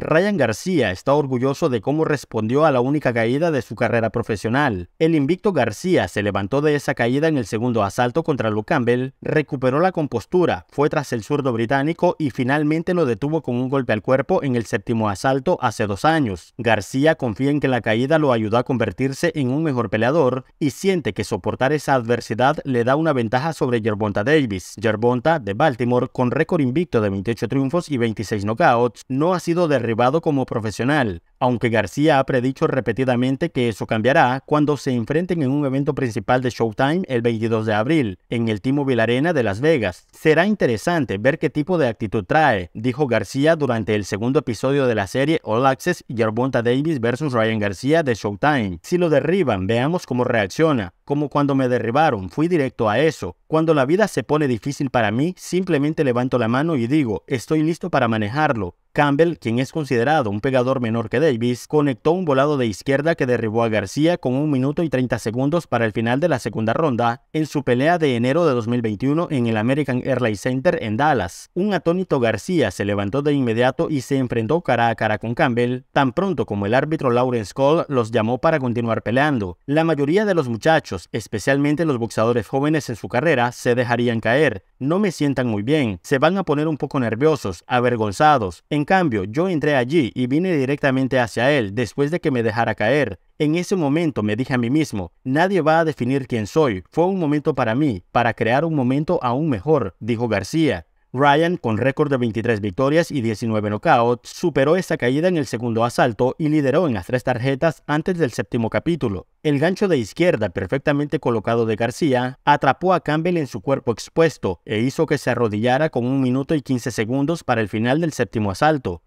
Ryan García está orgulloso de cómo respondió a la única caída de su carrera profesional. El invicto García se levantó de esa caída en el segundo asalto contra Luke Campbell, recuperó la compostura, fue tras el zurdo británico y finalmente lo detuvo con un golpe al cuerpo en el séptimo asalto hace dos años. García confía en que la caída lo ayudó a convertirse en un mejor peleador y siente que soportar esa adversidad le da una ventaja sobre Yerbonta Davis. Gervonta, de Baltimore, con récord invicto de 28 triunfos y 26 knockouts, no ha sido de derribado como profesional, aunque García ha predicho repetidamente que eso cambiará cuando se enfrenten en un evento principal de Showtime el 22 de abril, en el T-Mobile Arena de Las Vegas. Será interesante ver qué tipo de actitud trae, dijo García durante el segundo episodio de la serie All Access Yerbonta Davis vs Ryan García de Showtime. Si lo derriban, veamos cómo reacciona. Como cuando me derribaron, fui directo a eso. Cuando la vida se pone difícil para mí, simplemente levanto la mano y digo, estoy listo para manejarlo. Campbell, quien es considerado un pegador menor que Davis conectó un volado de izquierda que derribó a García con 1 minuto y 30 segundos para el final de la segunda ronda en su pelea de enero de 2021 en el American Airlines Center en Dallas. Un atónito García se levantó de inmediato y se enfrentó cara a cara con Campbell, tan pronto como el árbitro Lawrence Cole los llamó para continuar peleando. La mayoría de los muchachos, especialmente los boxeadores jóvenes en su carrera, se dejarían caer. No me sientan muy bien, se van a poner un poco nerviosos, avergonzados. En cambio, yo entré allí y vine directamente hacia él después de que me dejara caer. En ese momento me dije a mí mismo, nadie va a definir quién soy. Fue un momento para mí, para crear un momento aún mejor, dijo García. Ryan, con récord de 23 victorias y 19 knockouts, superó esa caída en el segundo asalto y lideró en las tres tarjetas antes del séptimo capítulo. El gancho de izquierda perfectamente colocado de García atrapó a Campbell en su cuerpo expuesto e hizo que se arrodillara con un minuto y 15 segundos para el final del séptimo asalto.